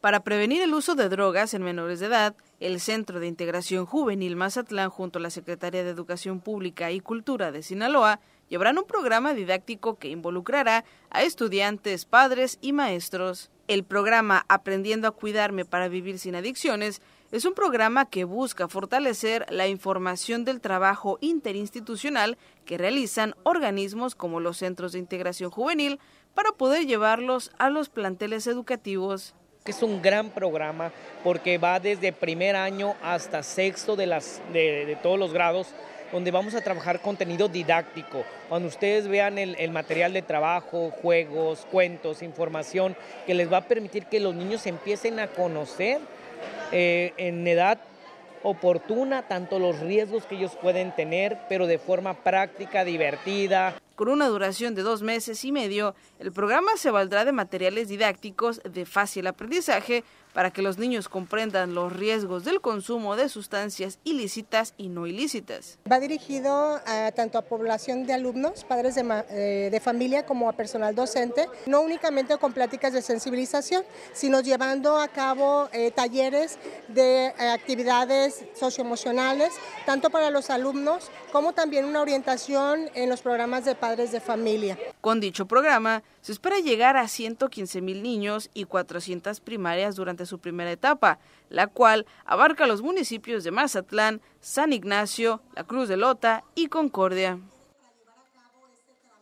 Para prevenir el uso de drogas en menores de edad, el Centro de Integración Juvenil Mazatlán junto a la Secretaría de Educación Pública y Cultura de Sinaloa llevarán un programa didáctico que involucrará a estudiantes, padres y maestros. El programa Aprendiendo a Cuidarme para Vivir sin Adicciones es un programa que busca fortalecer la información del trabajo interinstitucional que realizan organismos como los Centros de Integración Juvenil para poder llevarlos a los planteles educativos es un gran programa porque va desde primer año hasta sexto de, todos los grados, donde vamos a trabajar contenido didáctico. Cuando ustedes vean el, material de trabajo, juegos, cuentos, información, que les va a permitir que los niños empiecen a conocer eh, en edad oportuna tanto los riesgos que ellos pueden tener, pero de forma práctica, divertida. Con una duración de dos meses y medio, el programa se valdrá de materiales didácticos de fácil aprendizaje para que los niños comprendan los riesgos del consumo de sustancias ilícitas y no ilícitas. Va dirigido tanto a población de alumnos, padres eh, de, familia, como a personal docente, no únicamente con pláticas de sensibilización, sino llevando a cabo eh, talleres de eh, actividades socioemocionales, tanto para los alumnos como también una orientación en los programas de padres de familia. Con dicho programa, se espera llegar a 115 mil niños y 400 primarias durante su primera etapa, la cual abarca los municipios de Mazatlán, San Ignacio, La Cruz de Lota y Concordia.